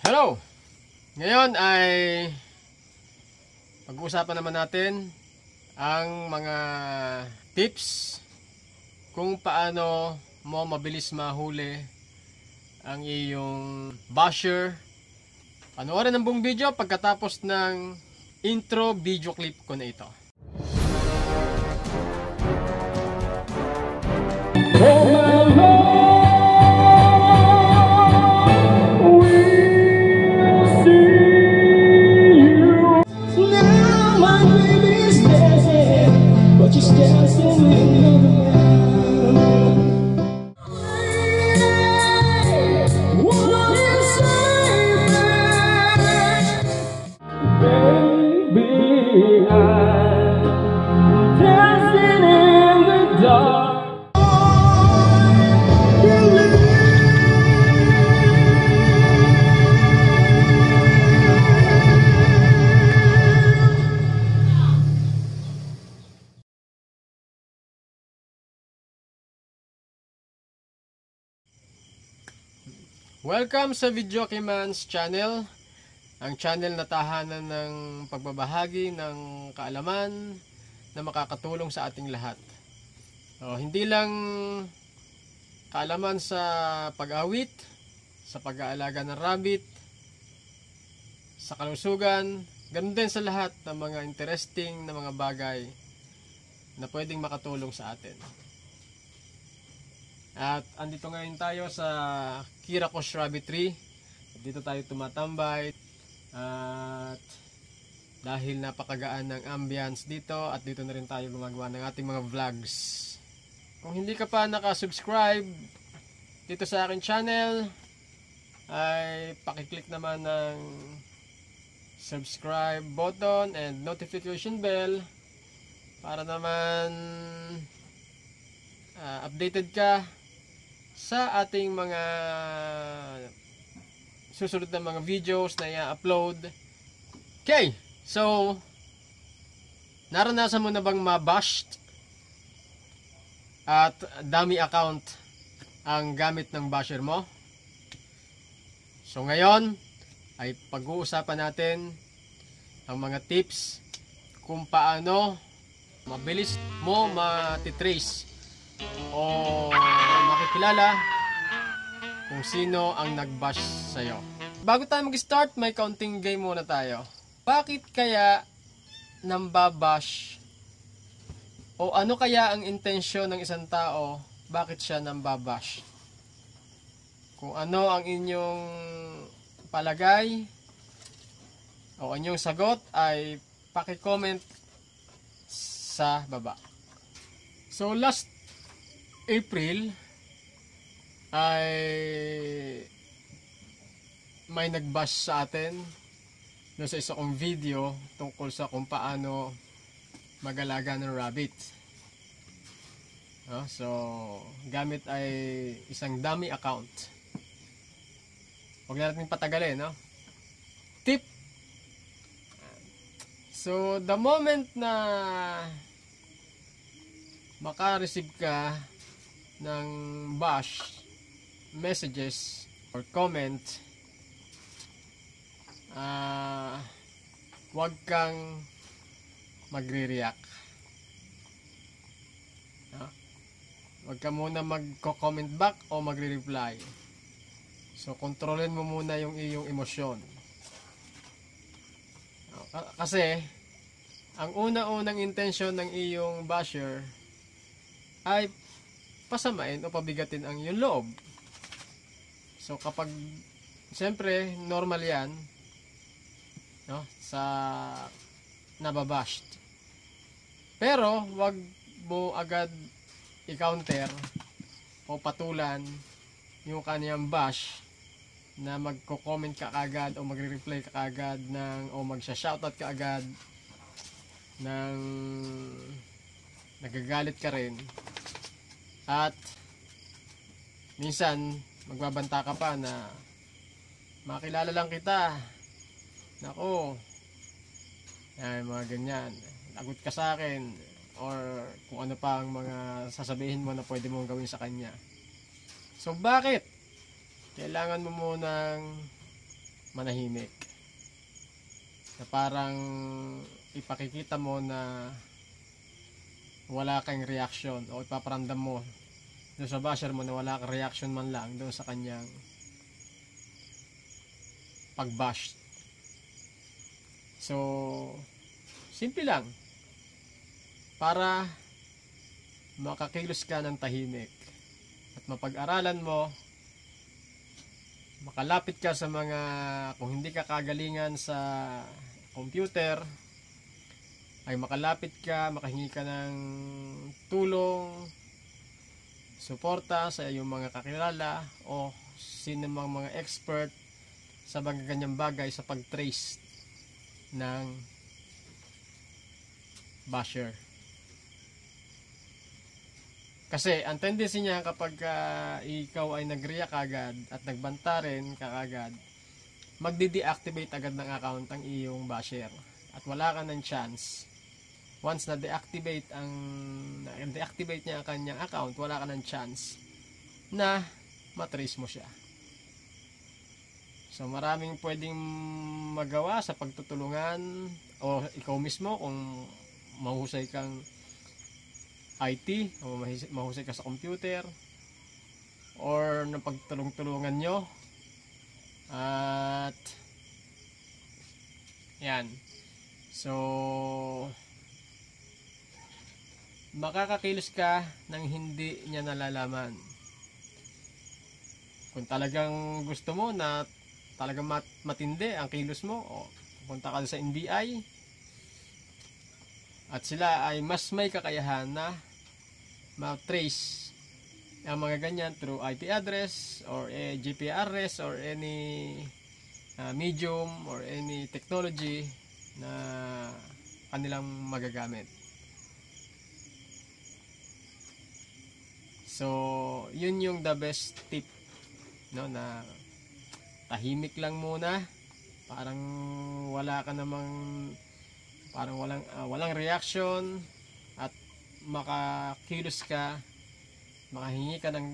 Hello! Ngayon ay pag-uusapan naman natin ang mga tips kung paano mo mabilis mahuli ang iyong basher. Panoorin ang buong video pagkatapos ng intro video clip ko na ito. Oh my Welcome sa Video Kimans channel Ang channel na tahanan ng pagbabahagi ng kaalaman na makakatulong sa ating lahat o, Hindi lang kaalaman sa pag-awit sa pag-aalaga ng rabbit sa kalusugan ganun din sa lahat ng mga interesting na mga bagay na pwedeng makatulong sa atin. At andito ngayon tayo sa Kirakosh Rabbit Tree. dito tayo tumatambay. At dahil napakagaan ng ambience dito at dito na rin tayo gumagawa ng ating mga vlogs. Kung hindi ka pa naka-subscribe dito sa akin channel, ay paki-click naman ng subscribe button and notification bell para naman uh, updated ka sa ating mga susunod na mga videos na i-upload. Okay, so naranasan mo na bang mabashed at dami account ang gamit ng basher mo? So ngayon ay pag-uusapan natin ang mga tips kung paano mabilis mo matitrace o makilala kung sino ang nag-bash sa'yo. Bago tayo mag-start, may counting game muna tayo. Bakit kaya nang babash o ano kaya ang intensyon ng isang tao bakit siya nang babash? Kung ano ang inyong palagay o inyong sagot ay paki-comment sa baba. So last April, ay may nagbash sa atin no, sa isa kong video tungkol sa kung paano magalaga ng rabbit. No, ah, so, gamit ay isang dummy account. Huwag na natin patagalin, no? Tip! So, the moment na makareceive ka ng bash messages or comment uh, ah, wag kang magre-react no? wag ka muna mag comment back o magre-reply so kontrolin mo muna yung iyong emosyon ah, ah, kasi ang una-unang intention ng iyong basher ay pasamain o pabigatin ang iyong loob So kapag siyempre normal 'yan no sa nababashed. Pero wag mo agad i-counter o patulan yung kaniyang bash na magko-comment ka agad o magre-reply ka agad ng o magsha-shoutout ka agad ng nagagalit ka rin at minsan magbabanta ka pa na makilala lang kita nako ay mga ganyan lagot ka sa akin or kung ano pa ang mga sasabihin mo na pwede mong gawin sa kanya so bakit kailangan mo munang manahimik na parang ipakikita mo na wala kang reaction o ipaparamdam mo doon sa basher mo na wala kang reaction man lang doon sa kanyang pagbash So, simple lang. Para makakilos ka ng tahimik at mapag-aralan mo makalapit ka sa mga kung hindi ka kagalingan sa computer ay makalapit ka makahingi ka ng tulong suporta sa iyong mga kakilala o sinumang mga expert sa mga ganyang bagay sa pagtrace ng basher. Kasi ang tendency niya kapag uh, ikaw ay nag-react agad at nagbanta rin ka magdi deactivate agad ng account ang iyong basher at wala ka ng chance once na deactivate ang na deactivate niya ang kanyang account, wala ka ng chance na matrace mo siya. So maraming pwedeng magawa sa pagtutulungan o ikaw mismo kung mahusay kang IT o mahusay ka sa computer or napagtulong-tulungan nyo at yan so makakakilos ka nang hindi niya nalalaman. Kung talagang gusto mo na talagang mat matindi ang kilos mo, o, punta ka sa NBI, at sila ay mas may kakayahan na ma-trace ang mga ganyan through IP address or eh, GPRS or any uh, medium or any technology na kanilang magagamit. So, yun yung the best tip no na tahimik lang muna. Parang wala ka namang parang walang uh, walang reaction at makakilos ka makahingi ka ng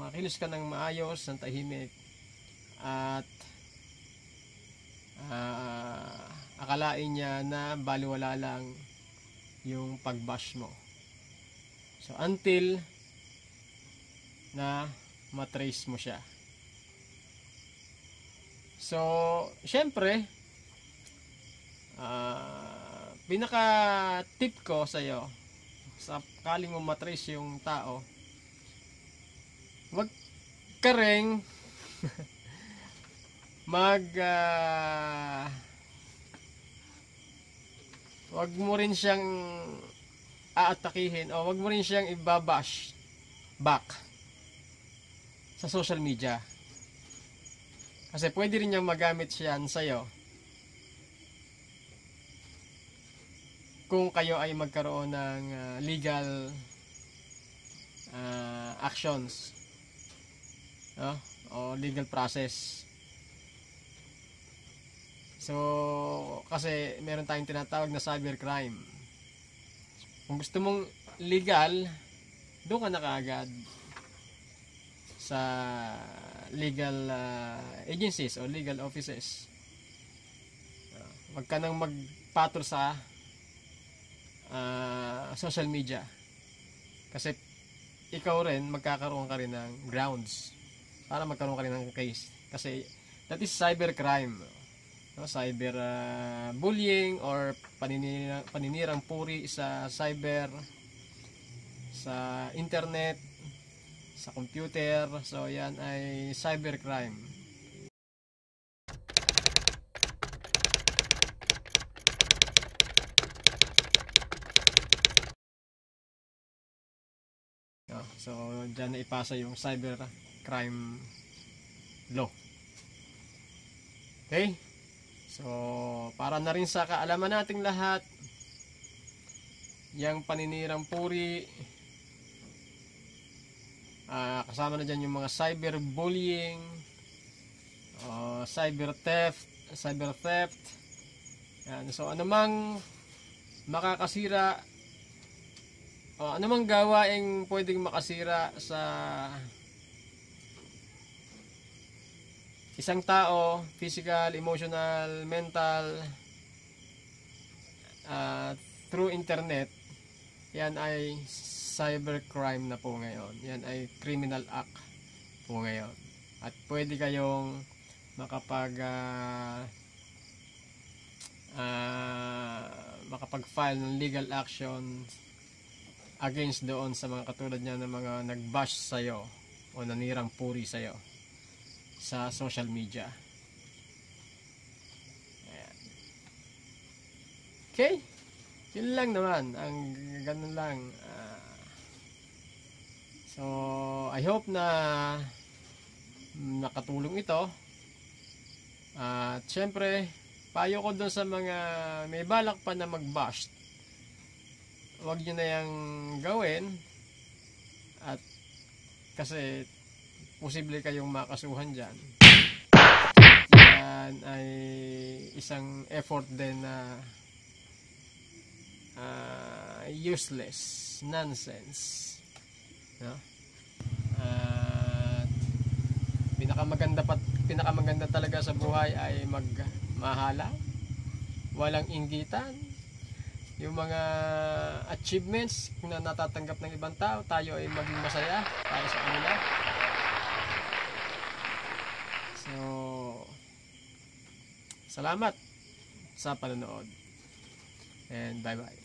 makakilos ka ng maayos ng tahimik at uh, akalain niya na baliwala lang yung pagbash mo so until na matrace mo siya. So, syempre, uh, ah, pinaka tip ko sa iyo, sakaling mo matrace yung tao, wag ka ring mag uh, ah, wag mo rin siyang aatakihin o wag mo rin siyang ibabash back sa social media. Kasi pwede rin niyang magamit siyan sa'yo kung kayo ay magkaroon ng uh, legal uh, actions no? o legal process so kasi meron tayong tinatawag na cybercrime kung gusto mong legal doon ka na kaagad sa legal uh, agencies o legal offices. Uh, ka nang magpatol sa uh, social media. Kasi ikaw rin magkakaroon ka rin ng grounds para magkaroon ka rin ng case. Kasi that is cyber crime. No, cyber uh, bullying or paninirang, paninirang puri sa cyber sa internet sa computer. So yan ay cybercrime. Ah, so, dyan na ipasa yung cyber crime law. Okay? So, para na rin sa kaalaman nating lahat, yung paninirang puri, Uh, kasama na dyan yung mga cyberbullying, uh, ah, cyber theft, cyber theft. Yan. So anumang makakasira o anumang gawaing pwedeng makasira sa isang tao, physical, emotional, mental uh, through internet. Yan ay cybercrime na po ngayon. Yan ay criminal act po ngayon. At pwede kayong makapag uh, uh, makapag-file ng legal action against doon sa mga katulad niya ng mga nag-bash sa'yo o nanirang puri sa'yo sa social media. Ayan. Okay? Yun lang naman. Ang ganun lang. Uh, So, I hope na nakatulong ito. At syempre, payo ko doon sa mga may balak pa na mag bust Huwag nyo na yung gawin. At kasi posible kayong makasuhan dyan. Yan ay isang effort din na uh, useless, nonsense no? at pinakamaganda pat pinakamaganda talaga sa buhay ay magmahala walang inggitan yung mga achievements na natatanggap ng ibang tao tayo ay maging masaya para sa kanila so salamat sa panonood and bye bye